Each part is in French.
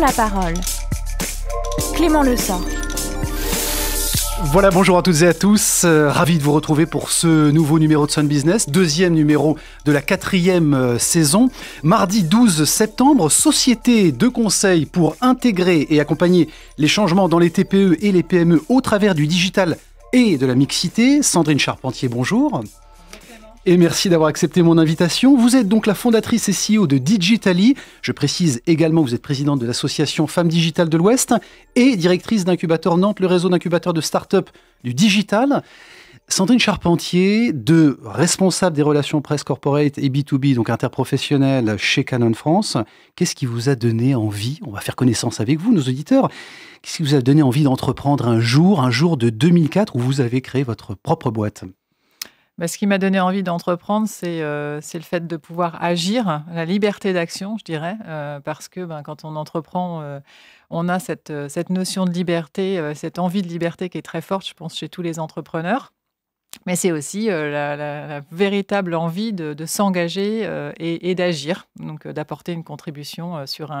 la parole. Clément Le Sang. Voilà, bonjour à toutes et à tous. Euh, ravi de vous retrouver pour ce nouveau numéro de Sun Business, deuxième numéro de la quatrième euh, saison. Mardi 12 septembre, société de conseil pour intégrer et accompagner les changements dans les TPE et les PME au travers du digital et de la mixité. Sandrine Charpentier, bonjour. Et merci d'avoir accepté mon invitation. Vous êtes donc la fondatrice et CEO de Digitali. Je précise également que vous êtes présidente de l'association Femmes Digitales de l'Ouest et directrice d'incubateur Nantes, le réseau d'incubateurs de start-up du digital. Sandrine Charpentier, de responsable des relations presse corporate et B2B, donc interprofessionnelle chez Canon France, qu'est-ce qui vous a donné envie, on va faire connaissance avec vous, nos auditeurs, qu'est-ce qui vous a donné envie d'entreprendre un jour, un jour de 2004 où vous avez créé votre propre boîte bah, ce qui m'a donné envie d'entreprendre, euh, c'est le fait de pouvoir agir, la liberté d'action, je dirais, euh, parce que ben, quand on entreprend, euh, on a cette, cette notion de liberté, cette envie de liberté qui est très forte, je pense, chez tous les entrepreneurs mais c'est aussi euh, la, véritable envie de, s'engager euh, et, d'agir, donc euh, d'apporter une contribution sur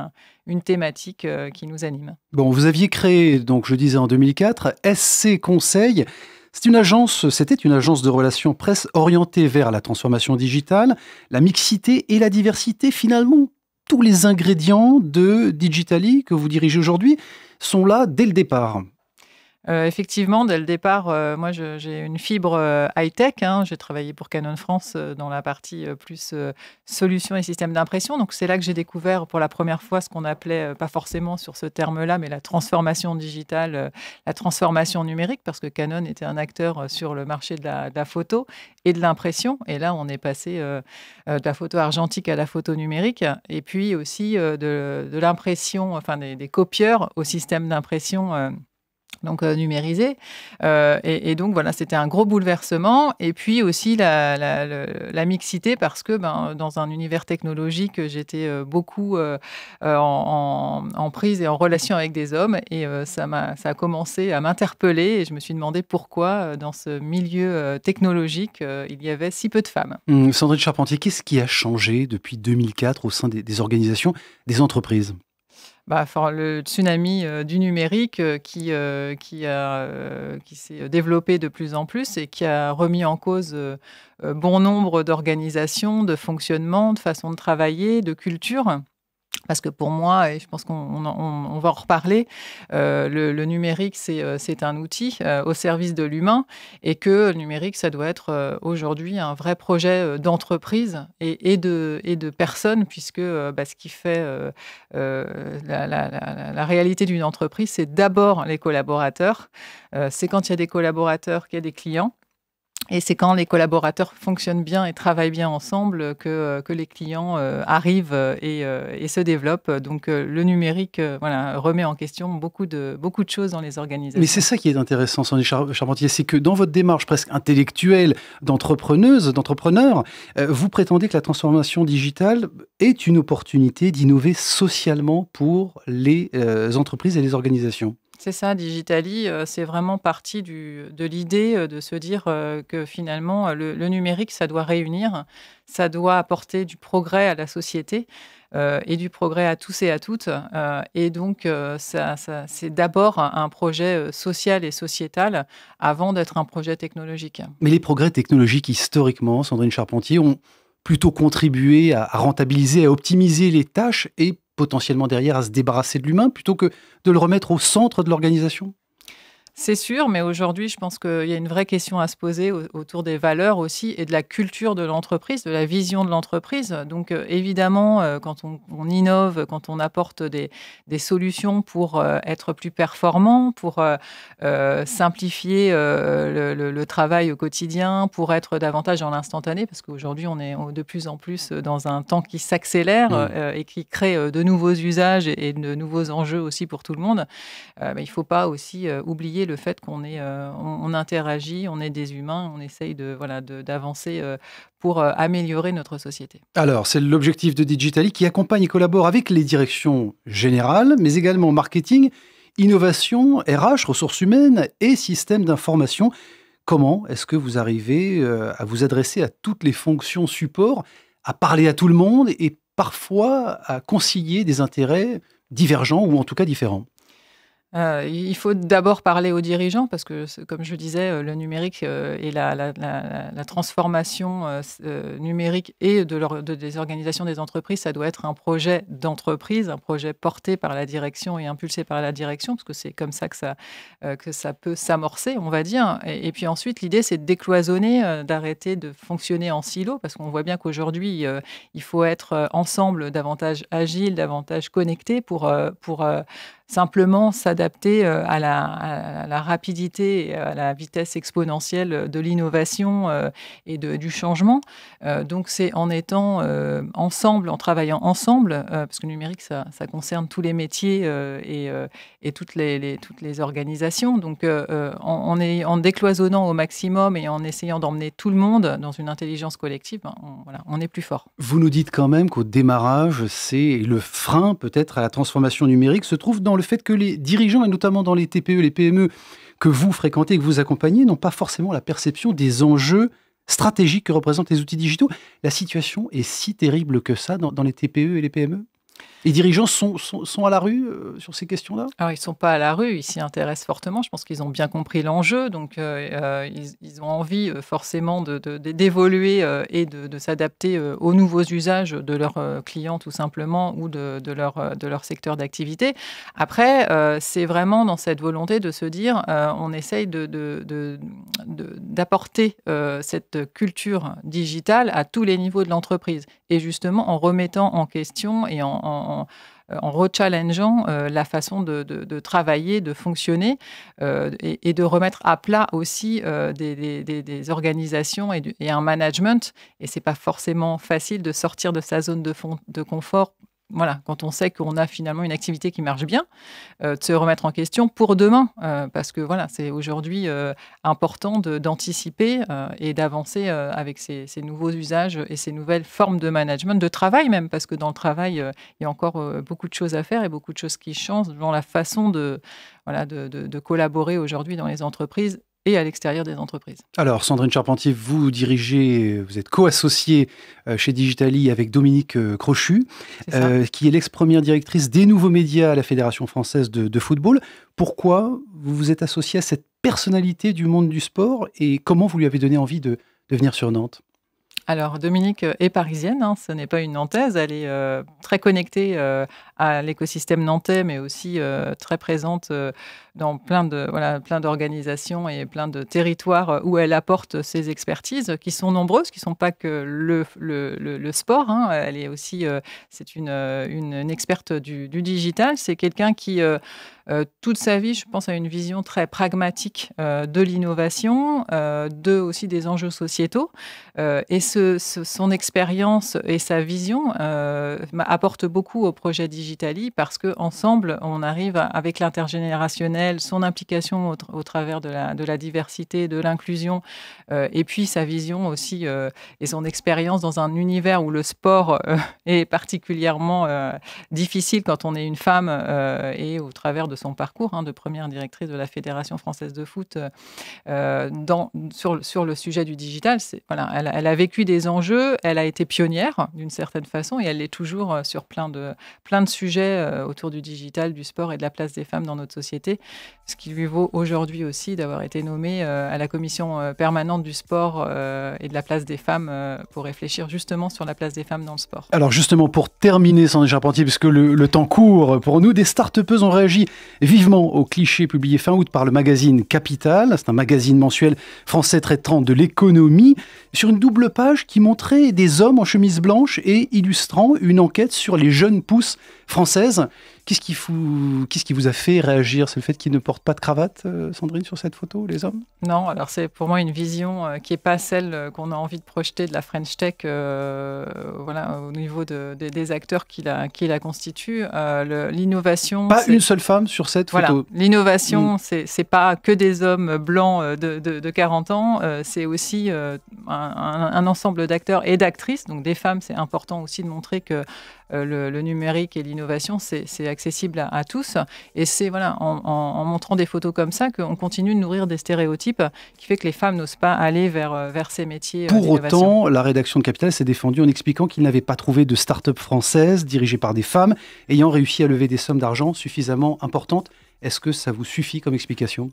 une thématique qui nous anime. Bon, vous aviez créé, donc je disais en 2004, SC Conseil. c'était une agence de relations presse orientée vers la transformation digitale, la mixité et la diversité. Finalement, tous les ingrédients de Digitali que vous dirigez aujourd'hui sont là dès le départ. Euh, effectivement, dès le départ, euh, moi, j'ai une fibre euh, high-tech. Hein. j'ai travaillé pour Canon France dans la partie plus solutions et systèmes d'impression. Donc, c'est là que j'ai découvert pour la première fois ce qu'on appelait, pas forcément sur ce terme-là, mais la transformation digitale, la transformation numérique, parce que Canon était un acteur sur le marché de la, photo et de l'impression. Et là, on est passé de la photo argentique à la photo numérique, et puis aussi de, l'impression, enfin des, des, copieurs au système d'impression donc euh, numérisé. Euh, et, donc voilà, c'était un gros bouleversement. Et puis aussi la, mixité, parce que ben, dans un univers technologique, j'étais euh, beaucoup en, prise et en relation avec des hommes. Et ça, a, ça a commencé à m'interpeller. Et je me suis demandé pourquoi, dans ce milieu technologique, il y avait si peu de femmes. Hum, Sandrine Charpentier, qu'est-ce qui a changé depuis 2004 au sein des organisations, des entreprises bah, le tsunami euh, du numérique euh, qui, euh, qui, qui s'est développé de plus en plus et qui a remis en cause bon nombre d'organisations, de fonctionnements, de façons de travailler, de cultures parce que pour moi, et je pense qu'on va en reparler, euh, le, numérique, c'est euh, un outil euh, au service de l'humain et que le numérique, ça doit être aujourd'hui un vrai projet d'entreprise et, et, de, et personnes, puisque bah, ce qui fait la, la, la, réalité d'une entreprise, c'est d'abord les collaborateurs. c'est quand il y a des collaborateurs qu'il y a des clients. Et c'est quand les collaborateurs fonctionnent bien et travaillent bien ensemble que, euh, les clients euh, arrivent euh, et, se développent. Donc le numérique remet en question beaucoup de, beaucoup de choses dans les organisations. Mais c'est ça qui est intéressant, Sandy Charpentier, c'est que dans votre démarche presque intellectuelle d'entrepreneuse, d'entrepreneur, vous prétendez que la transformation digitale est une opportunité d'innover socialement pour les entreprises et les organisations. C'est ça, Digitali, euh, c'est vraiment partie de l'idée euh, de se dire euh, que finalement, le, numérique, ça doit réunir, ça doit apporter du progrès à la société et du progrès à tous et à toutes. et donc, c'est d'abord un projet social et sociétal avant d'être un projet technologique. Mais les progrès technologiques, historiquement, Sandrine Charpentier, ont plutôt contribué à, à rentabiliser, à optimiser les tâches et potentiellement derrière à se débarrasser de l'humain plutôt que de le remettre au centre de l'organisation c'est sûr, mais aujourd'hui, je pense qu'il y a une vraie question à se poser autour des valeurs aussi et de la culture de l'entreprise, de la vision de l'entreprise. Donc, euh, évidemment, euh, quand on, innove, quand on apporte des, solutions pour euh, être plus performant, pour simplifier le, travail au quotidien, pour être davantage dans l'instantané, parce qu'aujourd'hui, on est de plus en plus dans un temps qui s'accélère mm. et qui crée de nouveaux usages et, de nouveaux enjeux aussi pour tout le monde. mais il ne faut pas aussi oublier le fait qu'on est, euh, on, interagit, on est des humains, on essaye de voilà d'avancer euh, pour euh, améliorer notre société. Alors c'est l'objectif de Digitali qui accompagne et collabore avec les directions générales, mais également marketing, innovation, RH, ressources humaines et systèmes d'information. Comment est-ce que vous arrivez à vous adresser à toutes les fonctions support, à parler à tout le monde et parfois à concilier des intérêts divergents ou en tout cas différents euh, il faut d'abord parler aux dirigeants parce que, comme je disais, euh, le numérique euh, et la, transformation numérique et de, des organisations des entreprises, ça doit être un projet d'entreprise, un projet porté par la direction et impulsé par la direction, parce que c'est comme ça que ça, que ça peut s'amorcer, on va dire. Et, puis ensuite, l'idée, c'est de décloisonner, d'arrêter de fonctionner en silo, parce qu'on voit bien qu'aujourd'hui, il faut être ensemble, davantage agile, davantage connecté pour... pour simplement s'adapter euh, à la, à la, rapidité, à la vitesse exponentielle de l'innovation euh, et de, du changement. Euh, donc c'est en étant ensemble, en travaillant ensemble, parce que le numérique, ça, ça concerne tous les métiers et, et toutes, les, toutes les organisations. Donc en, est, en, décloisonnant au maximum et en essayant d'emmener tout le monde dans une intelligence collective, ben, on, voilà, on est plus fort. Vous nous dites quand même qu'au démarrage, c'est le frein peut-être à la transformation numérique se trouve dans le fait que les dirigeants, et notamment dans les TPE, les PME que vous fréquentez, que vous accompagnez, n'ont pas forcément la perception des enjeux stratégiques que représentent les outils digitaux. La situation est si terrible que ça dans, dans les TPE et les PME les dirigeants sont, sont, à la rue euh, sur ces questions-là Alors, ils ne sont pas à la rue, ils s'y intéressent fortement. Je pense qu'ils ont bien compris l'enjeu, donc euh, euh, ils, ont envie forcément d'évoluer de, et de, s'adapter aux nouveaux usages de leurs clients, tout simplement, ou de, leur, de leur secteur d'activité. Après, c'est vraiment dans cette volonté de se dire on essaye d'apporter cette culture digitale à tous les niveaux de l'entreprise, et justement en remettant en question et en en, euh, rechallengant challengeant euh, la façon de, travailler, de fonctionner euh, et, de remettre à plat aussi des, organisations et, un management. Et c'est pas forcément facile de sortir de sa zone de confort voilà, quand on sait qu'on a finalement une activité qui marche bien, euh, de se remettre en question pour demain, euh, parce que voilà, c'est aujourd'hui euh, important d'anticiper et d'avancer avec ces, nouveaux usages et ces nouvelles formes de management, de travail même, parce que dans le travail, il y a encore beaucoup de choses à faire et beaucoup de choses qui changent dans la façon de, de collaborer aujourd'hui dans les entreprises et à l'extérieur des entreprises. Alors, Sandrine Charpentier, vous dirigez, vous êtes co-associée euh, chez Digitaly avec Dominique euh, Crochu, euh, qui est l'ex-première directrice des nouveaux médias à la Fédération française de, football. Pourquoi vous vous êtes associée à cette personnalité du monde du sport et comment vous lui avez donné envie de, venir sur Nantes alors Dominique est parisienne, hein, ce n'est pas une nantaise, elle est très connectée à l'écosystème nantais, mais aussi euh, très présente euh, dans plein de voilà, plein d'organisations et plein de territoires où elle apporte ses expertises, qui sont nombreuses, qui ne sont pas que le, le, le, sport. Hein. Elle est aussi, euh, c'est une, une, experte du, du digital. C'est quelqu'un qui toute sa vie, je pense à une vision très pragmatique de l'innovation, de aussi des enjeux sociétaux. et ce, son expérience et sa vision apportent beaucoup au projet digital parce que ensemble, on arrive avec l'intergénérationnel, son implication au, travers de la, de la diversité, de l'inclusion, euh, et puis sa vision aussi euh, et son expérience dans un univers où le sport euh, est particulièrement difficile quand on est une femme et au travers de son parcours hein, de première directrice de la Fédération française de foot dans, sur, sur le sujet du digital. Voilà, elle, a vécu des enjeux, elle a été pionnière d'une certaine façon et elle l'est toujours sur plein de, plein de sujet euh, autour du digital, du sport et de la place des femmes dans notre société, ce qui lui vaut aujourd'hui aussi d'avoir été nommé euh, à la commission euh, permanente du sport et de la place des femmes pour réfléchir justement sur la place des femmes dans le sport. Alors justement, pour terminer, Sandrine Charpentier, puisque le, le temps court pour nous, des start ont réagi vivement au clichés publié fin août par le magazine Capital. C'est un magazine mensuel français traitant de l'économie, sur une double page qui montrait des hommes en chemise blanche et illustrant une enquête sur les jeunes pousses française Qu'est-ce qui, vous, qu'est-ce qui vous a fait réagir C'est le fait qu'ils ne portent pas de cravate, euh, Sandrine, sur cette photo, les hommes Non, alors c'est pour moi une vision euh, qui n'est pas celle euh, qu'on a envie de projeter de la French Tech voilà, au niveau des acteurs qui la, qui la constituent. l'innovation. Pas une seule femme sur cette photo. L'innovation, mm. ce c'est, pas que des hommes blancs de, 40 ans, c'est aussi un, ensemble d'acteurs et d'actrices. Donc des femmes, c'est important aussi de montrer que le, numérique et l'innovation, c'est, c'est accessible à, tous. Et c'est voilà, en, montrant des photos comme ça qu'on continue de nourrir des stéréotypes qui fait que les femmes n'osent pas aller vers, euh, vers ces métiers. Euh, Pour autant, la rédaction de Capital s'est défendue en expliquant qu'il n'avait pas trouvé de start-up française dirigée par des femmes ayant réussi à lever des sommes d'argent suffisamment importantes. Est-ce que ça vous suffit comme explication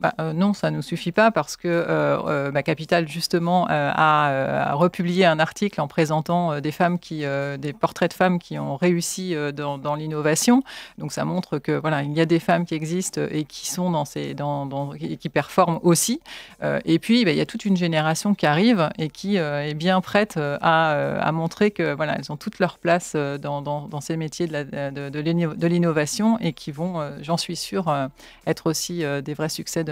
bah, euh, non, ça ne nous suffit pas parce que euh, euh, Capital, justement, a, republié un article en présentant des femmes qui, des portraits de femmes qui ont réussi dans, l'innovation. Donc ça montre que voilà, il y a des femmes qui existent et qui sont dans ces, dans, qui performent aussi. et puis, bah, il y a toute une génération qui arrive et qui est bien prête à, montrer que voilà, elles ont toute leur place dans, ces métiers de l'innovation et qui vont, j'en suis sûre, être aussi des vrais succès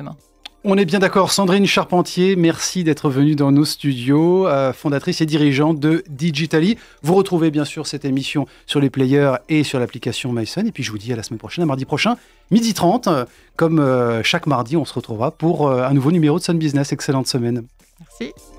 on est bien d'accord, Sandrine Charpentier, merci d'être venue dans nos studios, euh, fondatrice et dirigeante de Digitali. Vous retrouvez bien sûr cette émission sur les players et sur l'application myson Et puis je vous dis à la semaine prochaine, à mardi prochain, midi 30. comme euh, chaque mardi, on se retrouvera pour euh, un nouveau numéro de Sun Business. Excellente semaine. Merci.